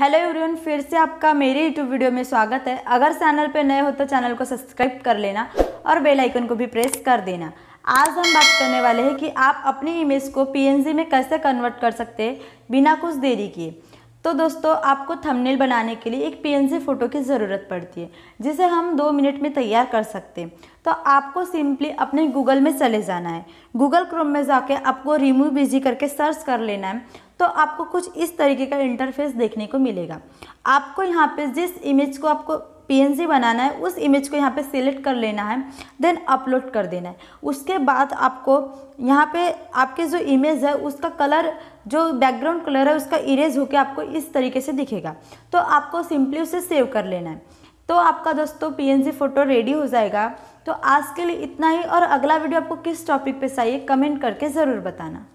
hello everyone फिर से आपका मेरे यूट्यूब वीडियो में स्वागत है अगर चैनल पे नए हो तो चैनल को सब्सक्राइब कर लेना और बेल आइकन को भी प्रेस कर देना आज हम बात करने वाले हैं कि आप अपनी इमेज को पीएनजी में कैसे कन्वर्ट कर सकते हैं बिना कुछ देरी किए तो दोस्तों आपको थंबनेल बनाने के लिए एक पी फ़ोटो की ज़रूरत पड़ती है जिसे हम दो मिनट में तैयार कर सकते हैं तो आपको सिंपली अपने गूगल में चले जाना है गूगल क्रोम में जाके आपको रिमूव बिजी करके सर्च कर लेना है तो आपको कुछ इस तरीके का इंटरफेस देखने को मिलेगा आपको यहाँ पे जिस इमेज को आपको पी बनाना है उस इमेज को यहाँ पे सिलेक्ट कर लेना है देन अपलोड कर देना है उसके बाद आपको यहाँ पे आपके जो इमेज है उसका कलर जो बैकग्राउंड कलर है उसका इरेज होकर आपको इस तरीके से दिखेगा तो आपको सिंपली उसे सेव कर लेना है तो आपका दोस्तों पी फ़ोटो रेडी हो जाएगा तो आज के लिए इतना ही और अगला वीडियो आपको किस टॉपिक पे चाहिए कमेंट करके ज़रूर बताना